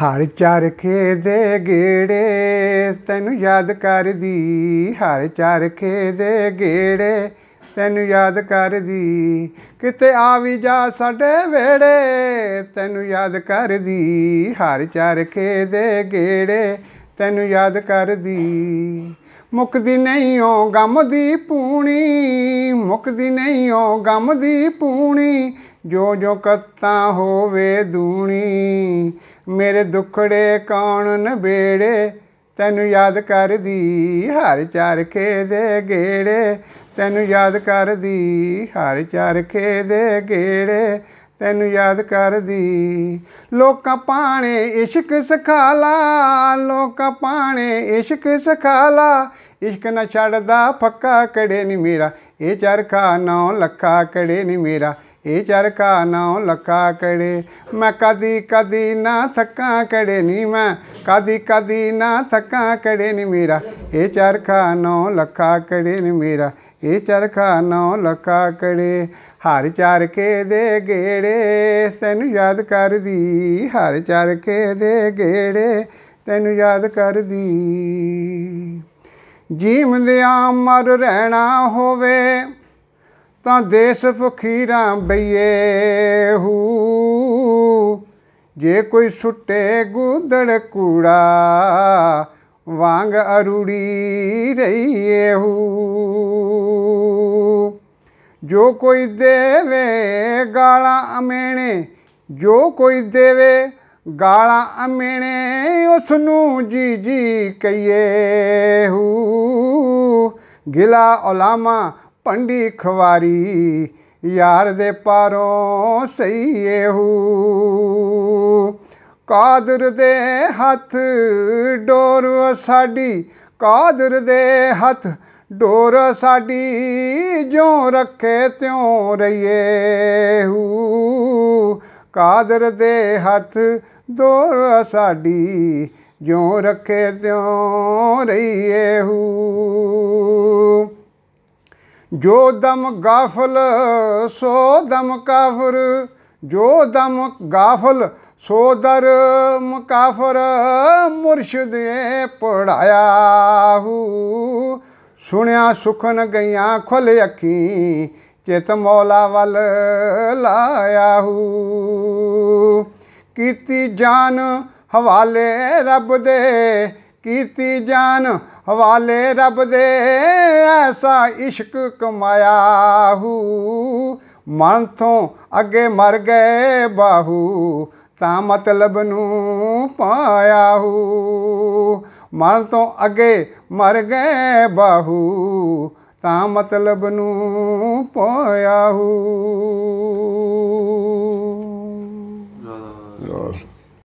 ਹਰ ਚਰਖੇ ਦੇ ਗੇੜੇ ਤੈਨੂੰ ਯਾਦ ਕਰਦੀ ਹਰ ਚਰਖੇ ਦੇ ਗੇੜੇ ਤੈਨੂੰ ਯਾਦ ਕਰਦੀ ਕਿਤੇ ਆ ਵੀ ਜਾ ਸਾਡੇ ਵੇੜੇ ਤੈਨੂੰ ਯਾਦ ਕਰਦੀ ਹਰ ਚਰਖੇ ਦੇ ਗੇੜੇ ਤੈਨੂੰ ਯਾਦ ਕਰਦੀ ਮੁਕਦੀ ਨਹੀਂ ਓ ਗਮ ਦੀ ਪੂਣੀ ਮੁਕਦੀ ਨਹੀਂ ਓ ਗਮ ਦੀ ਪੂਣੀ ਜੋ ਜੋ ਕੱਤਾ ਹੋਵੇ ਦੂਣੀ ਮੇਰੇ ਦੁਖੜੇ ਕੌਣ ਨਵੇੜੇ ਤੈਨੂੰ ਯਾਦ ਕਰਦੀ ਹਰ ਚਾਰ ਖੇ ਦੇ ਗੇੜੇ ਤੈਨੂੰ ਯਾਦ ਕਰਦੀ ਹਰ ਚਾਰ ਖੇ ਦੇ ਗੇੜੇ ਤੈਨੂੰ ਯਾਦ ਕਰਦੀ ਲੋਕਾਂ ਪਾਣੇ ਇਸ਼ਕ ਸਖਾਲਾ ਲੋਕਾਂ ਪਾਣੇ ਇਸ਼ਕ ਸਖਾਲਾ ਇਸ਼ਕ ਨਾ ਛੱਡਦਾ ਫੱਕਾ ਕੜੇ ਨਹੀਂ ਮੇਰਾ ਇਹ ਚਰਖਾ ਨੌ ਲੱਖਾ ਕੜੇ ਨਹੀਂ ਮੇਰਾ ਇਹ ਚਰਖਾ ਨਾਉ ਲੱਕਾ ਕੜੇ ਮੈਂ ਕਦੀ ਕਦੀ ਨਾ ਥੱਕਾ ਕੜੇ ਨੀ ਮੈਂ ਕਦੀ ਕਦੀ ਨਾ ਥੱਕਾ ਕੜੇ ਨੀ ਮੇਰਾ ਇਹ ਚਰਖਾ ਨਾਉ ਲੱਕਾ ਕੜੇ ਨੀ ਮੇਰਾ ਇਹ ਚਰਖਾ ਨਾਉ ਲੱਕਾ ਕੜੇ ਹਰ ਚਰਖੇ ਦੇ ਗੇੜੇ ਤੈਨੂੰ ਯਾਦ ਕਰਦੀ ਹਰ ਚਰਖੇ ਦੇ ਗੇੜੇ ਤੈਨੂੰ ਯਾਦ ਕਰਦੀ ਜੀਵਦਿਆਂ ਮਰ ਰਹਿਣਾ ਹੋਵੇ ਤਾਂ ਦੇਸ ਫਕੀਰਾਂ ਬਈਏ ਹੂ ਜੇ ਕੋਈ ਸੁੱਟੇ ਗੁਦੜ ਕੂੜਾ ਵਾਂਗ ਅਰੂੜੀ ਰਹੀਏ ਹੂ ਜੋ ਕੋਈ ਦੇਵੇ ਗਾਲਾਂ ਅਮੇਣੇ ਜੋ ਕੋਈ ਦੇਵੇ ਗਾਲਾਂ ਅਮੇਣੇ ਉਸ ਨੂੰ ਜੀ ਜੀ ਕਹੀਏ ਹੂ ਗਿਲਾ ਉਲਾਮਾ ਪੰਡੀ ਖਵਾਰੀ ਯਾਰ ਦੇ ਪਾਰੋਂ ਸਹੀ ਇਹੂ ਕਾਦਰ ਦੇ ਹੱਥ ਡੋਰ ਸਾਡੀ ਕਾਦਰ ਦੇ ਹੱਥ ਡੋਰ ਸਾਡੀ ਜੋ ਰੱਖੇ ਤਿਉ ਰਹੀਏ ਹੂ ਕਾਦਰ ਦੇ ਹੱਥ ਡੋਰ ਸਾਡੀ ਜੋ ਰੱਖੇ ਤਿਉ ਰਹੀਏ ਹੂ ਜੋ ਦਮ ਗਾਫਲ ਸੋ ਦਮ ਕਾਫਰ ਜੋ ਦਮ ਗਾਫਲ ਸੋ ਦਰ ਮਕਾਫਰ ਮੁਰਸ਼ਿਦ ਏ ਪੜਾਇਆ ਹੂ ਸੁਣਿਆ ਸੁਖਨ ਗਈਆਂ ਖੁੱਲ ਅੱਖੀ ਚਿਤ ਮੌਲਾ ਵੱਲ ਲਾਇਆ ਹੂ ਕੀਤੀ ਜਾਨ ਹਵਾਲੇ ਰੱਬ ਦੇ ਕੀਤੀ ਜਾਨ ਹਵਾਲੇ ਰੱਬ ਦੇ ਐਸਾ ਇਸ਼ਕ ਕਮਾਇਆ ਹੂ ਮਨ ਤੋਂ ਅੱਗੇ ਮਰ ਗਏ ਬਾਹੂ ਤਾਂ ਮਤਲਬ ਨੂੰ ਪਾਇਆ ਹੂ ਮਨ ਤੋਂ ਅੱਗੇ ਮਰ ਗਏ ਬਾਹੂ ਤਾਂ ਮਤਲਬ ਨੂੰ ਪਾਇਆ ਹੂ